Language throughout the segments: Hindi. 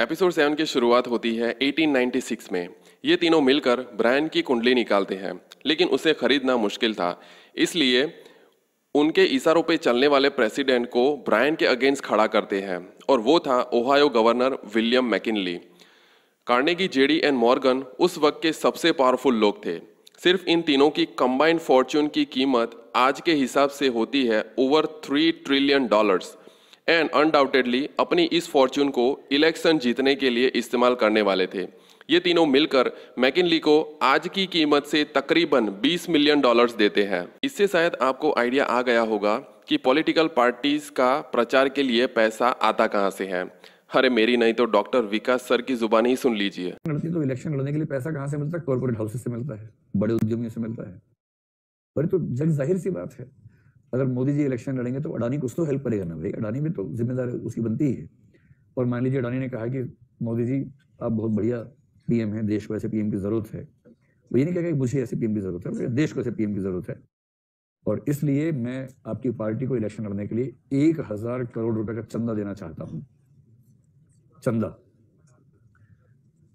एपिसोड सेवन की शुरुआत होती है 1896 में ये तीनों मिलकर ब्रायन की कुंडली निकालते हैं लेकिन उसे खरीदना मुश्किल था इसलिए उनके इशारों पर चलने वाले प्रेसिडेंट को ब्रायन के अगेंस्ट खड़ा करते हैं और वो था Ohio governor William McKinley Carnegie JD and Morgan उस वक्त के सबसे पावरफुल लोग थे सिर्फ इन तीनों की कंबाइंड फॉर्च्यून की कीमत आज के हिसाब से होती है over three trillion dollars and undoubtedly अपनी इस फॉर्च्यून को इलेक्शन जीतने के लिए इस्तेमाल करने वाले थे ये तीनों मिलकर मैकिनली को आज की कीमत से तकरीबन 20 मिलियन डॉलर्स देते हैं इससे शायद आपको आइडिया आ गया होगा कि पॉलिटिकल पार्टीज का प्रचार के लिए पैसा आता कहाँ से है अरे मेरी नहीं तो डॉक्टर विकास सर की जुबान ही सुन लीजिए तो इलेक्शन लड़ने के लिए पैसा कहाँ से मिलता है कॉर्पोरेट हाउसेस से मिलता है बड़े उद्यमियों से मिलता है पर तो जग जाहिर सी बात है अगर मोदी जी इलेक्शन लड़ेंगे तो अडानी कुछ तो हेल्प करेगा ना भाई अडानी भी तो जिम्मेदारी उसकी बनती है और मान लीजिए अडानी ने कहा कि मोदी जी आप बहुत बढ़िया पीएम हैं देश को ऐसे पीएम की ज़रूरत है वो ये नहीं कहेगा कि मुझे ऐसे पीएम की ज़रूरत है देश को ऐसे पीएम की ज़रूरत है और इसलिए मैं आपकी पार्टी को इलेक्शन लड़ने के लिए एक हज़ार करोड़ रुपए का चंदा देना चाहता हूं चंदा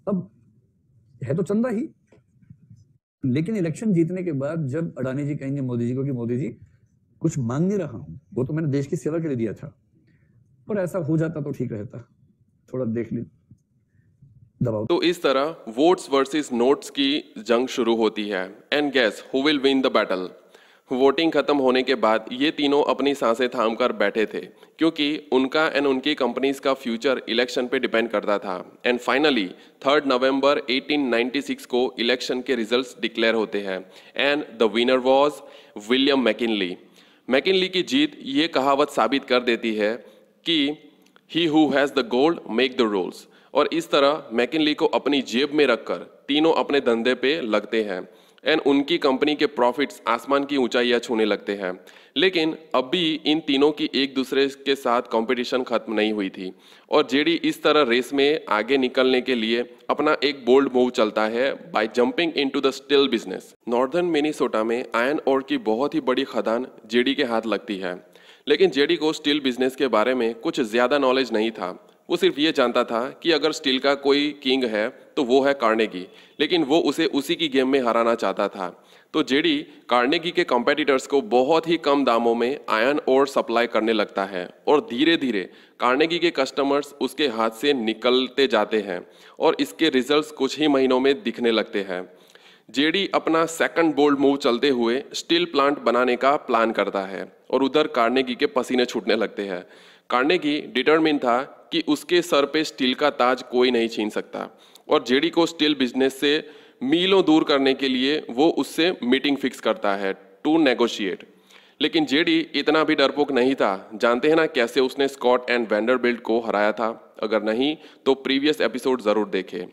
अब है तो चंदा ही लेकिन इलेक्शन जीतने के बाद जब अडानी जी कहेंगे मोदी जी को कि मोदी जी कुछ मांग नहीं रहा हूँ वो तो मैंने देश की सेवा के लिए दिया था पर ऐसा हो जाता तो ठीक रहता थोड़ा देख ली दबाव तो इस तरह वोट्स वर्सेस नोट्स की जंग शुरू होती है and guess who will win the battle voting खत्म होने के बाद ये तीनों अपनी सांसें थाम कर बैठे थे क्योंकि उनका एंड उनकी कंपनीज का फ्यूचर इलेक्शन पे डिपेंड करता था एंड फाइनली थर्ड नवंबर 1896 को इलेक्शन के रिजल्ट्स डिक्लेयर होते हैं and the winner was William McKinley McKinley की जीत ये कहावत साबित कर देती है कि he who has the gold make the rules और इस तरह मैकिनली को अपनी जेब में रखकर तीनों अपने धंधे पे लगते हैं एंड उनकी कंपनी के प्रॉफिट्स आसमान की ऊंचाइयां छूने लगते हैं लेकिन अभी इन तीनों की एक दूसरे के साथ कंपटीशन खत्म नहीं हुई थी और जेडी इस तरह रेस में आगे निकलने के लिए अपना एक बोल्ड मूव चलता है by jumping into the steel business northern Minnesota में आयन और की बहुत ही बड़ी खदान जेडी के हाथ लगती है लेकिन जेडी को स्टील बिजनेस के बारे में कुछ ज़्यादा नॉलेज नहीं था वो सिर्फ ये जानता था कि अगर स्टील का कोई किंग है तो वो है कार्नेगी लेकिन वो उसे उसी की गेम में हराना चाहता था तो जेडी कार्नेगी के कॉम्पिटिटर्स को बहुत ही कम दामों में आयन और सप्लाई करने लगता है और धीरे धीरे कार्नेगी के कस्टमर्स उसके हाथ से निकलते जाते हैं और इसके रिजल्ट्स कुछ ही महीनों में दिखने लगते हैं जेडी अपना सेकंड बोल्ड मूव चलते हुए स्टील प्लांट बनाने का प्लान करता है और उधर कार्नेगी के पसीने छूटने लगते हैं कार्नेगी डिटर्मिन था कि उसके सर पे स्टील का ताज कोई नहीं छीन सकता और जेडी को स्टील बिजनेस से मीलों दूर करने के लिए वो उससे मीटिंग फिक्स करता है टू नेगोशिएट लेकिन जेडी इतना भी डरपोक नहीं था जानते हैं ना कैसे उसने स्कॉट एंड वैंडरबिल्ट को हराया था अगर नहीं तो प्रीवियस एपिसोड ज़रूर देखें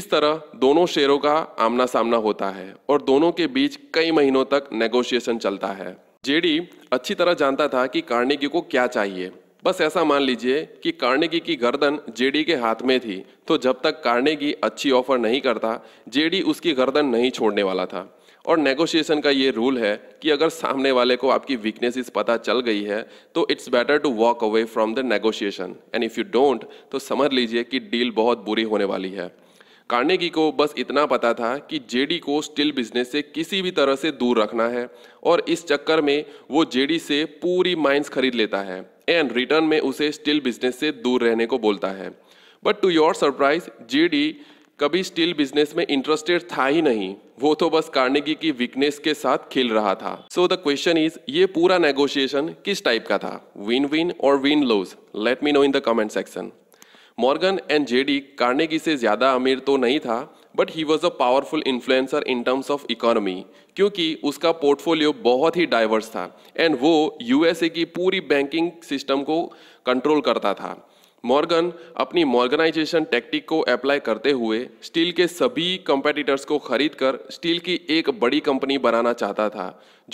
इस तरह दोनों शेरों का आमना सामना होता है और दोनों के बीच कई महीनों तक नेगोशिएशन चलता है जेडी अच्छी तरह जानता था कि कार्नेगी को क्या चाहिए बस ऐसा मान लीजिए कि कार्नेगी की गर्दन जेडी के हाथ में थी तो जब तक कार्नेगी अच्छी ऑफर नहीं करता जेडी उसकी गर्दन नहीं छोड़ने वाला था और नेगोशिएशन का ये रूल है कि अगर सामने वाले को आपकी वीकनेसेस पता चल गई है तो it's better to walk away from the negotiation and if you don't तो समझ लीजिए कि डील बहुत बुरी होने वाली है कार्नेगी को बस इतना पता था कि जेडी को स्टील बिजनेस से किसी भी तरह से दूर रखना है और इस चक्कर में वो जेडी से पूरी माइंस खरीद लेता है एंड रिटर्न में उसे स्टील बिजनेस से दूर रहने को बोलता है but to your surprise JD कभी स्टील बिजनेस में इंटरेस्टेड था ही नहीं वो तो बस कार्नेगी की वीकनेस के साथ खेल रहा था सो द क्वेश्चन इज ये पूरा नेगोशिएशन किस टाइप का था विन विन और win lose let me know in the comment section Morgan and JD Carnegie से ज़्यादा अमीर तो नहीं था but he was a powerful influencer in terms of economy क्योंकि उसका पोर्टफोलियो बहुत ही डाइवर्स था एंड वो यूएसए की पूरी बैंकिंग सिस्टम को कंट्रोल करता था मॉर्गन अपनी मॉर्गनाइजेशन टेक्टिक को अप्लाई करते हुए स्टील के सभी कंपेटिटर्स को खरीद कर स्टील की एक बड़ी कंपनी बनाना चाहता था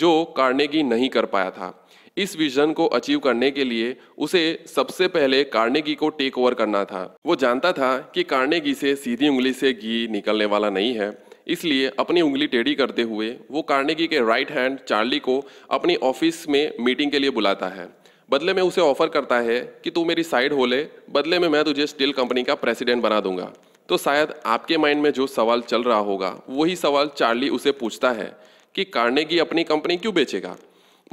जो कार्नेगी नहीं कर पाया था इस विजन को अचीव करने के लिए उसे सबसे पहले कार्नेगी को टेक ओवर करना था वो जानता था कि कार्नेगी से सीधी उंगली से घी निकलने वाला नहीं है इसलिए अपनी उंगली टेढ़ी करते हुए वो कार्नेगी के राइट हैंड चार्ली को अपनी ऑफिस में मीटिंग के लिए बुलाता है बदले में उसे ऑफर करता है कि तू मेरी साइड हो ले बदले में मैं तुझे स्टील कंपनी का प्रेसिडेंट बना दूंगा तो शायद आपके माइंड में जो सवाल चल रहा होगा वही सवाल चार्ली उसे पूछता है कि कार्नेगी अपनी कंपनी क्यों बेचेगा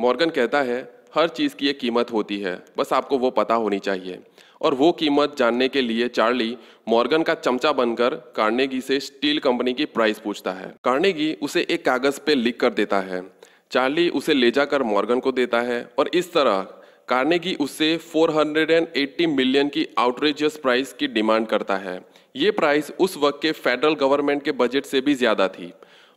मॉर्गन कहता है हर चीज़ की एक कीमत होती है बस आपको वो पता होनी चाहिए और वो कीमत जानने के लिए चार्ली मॉर्गन का चमचा बनकर कार्नेगी से स्टील कंपनी की प्राइस पूछता है कार्नेगी उसे एक कागज़ पे लिख कर देता है चार्ली उसे ले जाकर मॉर्गन को देता है और इस तरह कार्नेगी उससे 480 मिलियन की आउटरेजियस प्राइस की डिमांड करता है ये प्राइस उस वक्त के फेडरल गवर्नमेंट के बजट से भी ज़्यादा थी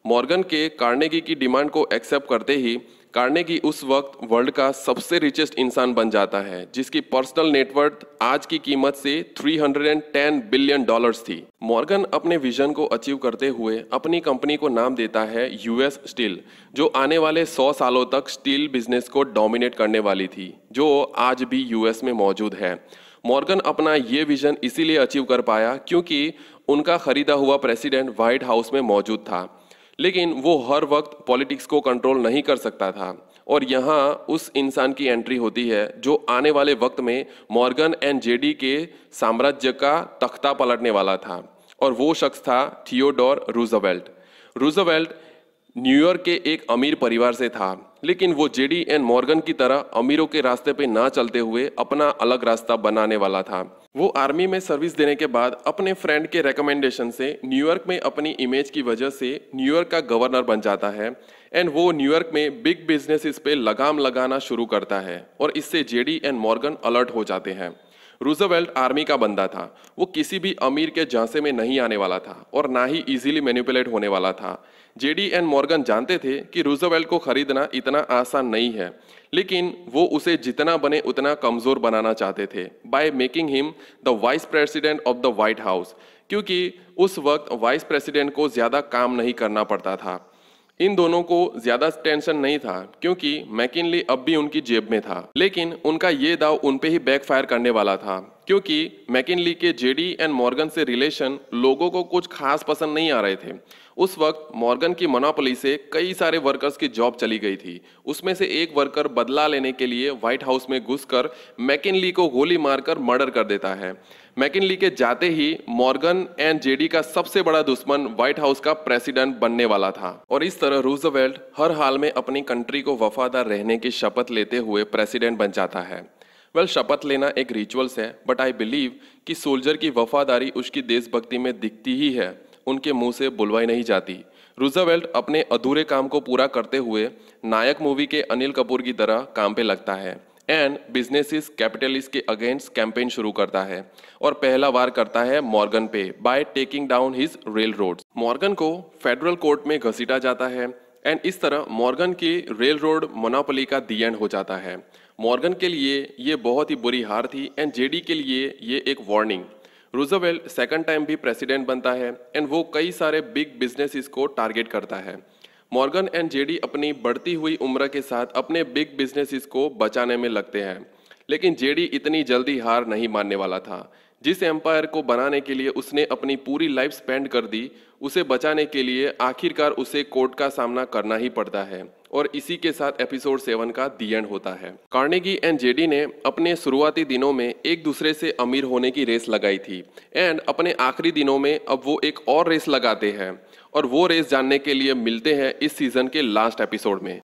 मॉर्गन के कार्नेगी की डिमांड को एक्सेप्ट करते ही कार्नेगी उस वक्त वर्ल्ड का सबसे रिचेस्ट इंसान बन जाता है जिसकी पर्सनल नेटवर्थ आज की कीमत से 310 बिलियन डॉलर्स थी मॉर्गन अपने विजन को अचीव करते हुए अपनी कंपनी को नाम देता है यूएस स्टील जो आने वाले 100 सालों तक स्टील बिजनेस को डोमिनेट करने वाली थी जो आज भी यूएस में मौजूद है मॉर्गन अपना ये विजन इसीलिए अचीव कर पाया क्योंकि उनका खरीदा हुआ प्रेसिडेंट व्हाइट हाउस में मौजूद था लेकिन वो हर वक्त पॉलिटिक्स को कंट्रोल नहीं कर सकता था और यहाँ उस इंसान की एंट्री होती है जो आने वाले वक्त में मॉर्गन एंड जेडी के साम्राज्य का तख्ता पलटने वाला था और वो शख्स था थियोडोर रूजवेल्ट रूजवेल्ट न्यूयॉर्क के एक अमीर परिवार से था लेकिन वो जेडी एंड मॉर्गन की तरह अमीरों के रास्ते पे ना चलते हुए अपना अलग रास्ता बनाने वाला था वो आर्मी में सर्विस देने के बाद अपने फ्रेंड के रेकमेंडेशन से न्यूयॉर्क में अपनी इमेज की वजह से न्यूयॉर्क का गवर्नर बन जाता है एंड वो न्यूयॉर्क में बिग बिजनेस पे लगाम लगाना शुरू करता है और इससे जेडी एंड मॉर्गन अलर्ट हो जाते हैं रूजवेल्ट आर्मी का बंदा था वो किसी भी अमीर के झांसे में नहीं आने वाला था और ना ही इजीली मैनिपुलेट होने वाला था जेडी एंड मॉर्गन जानते थे कि रूजवेल्ट को खरीदना इतना आसान नहीं है लेकिन वो उसे जितना बने उतना कमज़ोर बनाना चाहते थे by making him the vice president of the White House क्योंकि उस वक्त वाइस प्रेसिडेंट को ज़्यादा काम नहीं करना पड़ता था इन दोनों को ज्यादा टेंशन नहीं था क्योंकि मैकिनली अब भी उनकी जेब में था लेकिन उनका ये दाव उन पे ही बैकफायर करने वाला था क्योंकि मैकिनली के जेडी एंड मॉर्गन से रिलेशन लोगों को कुछ खास पसंद नहीं आ रहे थे उस वक्त मॉर्गन की मोनोपोली से कई सारे वर्कर्स की जॉब चली गई थी उसमें से एक वर्कर बदला लेने के लिए व्हाइट हाउस में घुसकर मैकिनली को गोली मारकर मर्डर कर देता है मैकिनली के जाते ही मॉर्गन एंड जेडी का सबसे बड़ा दुश्मन व्हाइट हाउस का प्रेसिडेंट बनने वाला था और इस तरह रूजवेल्ट हर हाल में अपनी कंट्री को वफादार रहने की शपथ लेते हुए प्रेसिडेंट बन जाता है वेल well, शपथ लेना एक रिचुअल्स है बट आई बिलीव कि सोल्जर की वफादारी उसकी देशभक्ति में दिखती ही है उनके मुंह से बुलवाई नहीं जाती रूजावेल्ट अपने अधूरे काम को पूरा करते हुए नायक मूवी के अनिल कपूर की तरह काम पे लगता है एंड बिजनेसिस कैपिटलिस्ट के अगेंस्ट कैंपेन शुरू करता है और पहला वार करता है मॉर्गन पे by taking down his railroad Morgan को फेडरल कोर्ट में घसीटा जाता है एंड इस तरह मॉर्गन की रेल रोड मोनापली का दी एंड हो जाता है मॉर्गन के लिए ये बहुत ही बुरी हार थी एंड जेडी के लिए ये एक वार्निंग रूजवेल्ट सेकंड टाइम भी प्रेसिडेंट बनता है एंड वो कई सारे बिग बिजनेसिस को टारगेट करता है मॉर्गन एंड जेडी अपनी बढ़ती हुई उम्र के साथ अपने बिग बिजनेसिस को बचाने में लगते हैं लेकिन जेडी इतनी जल्दी हार नहीं मानने वाला था जिस एम्पायर को बनाने के लिए उसने अपनी पूरी लाइफ स्पेंड कर दी उसे बचाने के लिए आखिरकार उसे कोर्ट का सामना करना ही पड़ता है और इसी के साथ एपिसोड सेवन का दी एंड होता है कार्नेगी एंड जेडी ने अपने शुरुआती दिनों में एक दूसरे से अमीर होने की रेस लगाई थी एंड अपने आखिरी दिनों में अब वो एक और रेस लगाते हैं और वो रेस जानने के लिए मिलते हैं इस सीजन के लास्ट एपिसोड में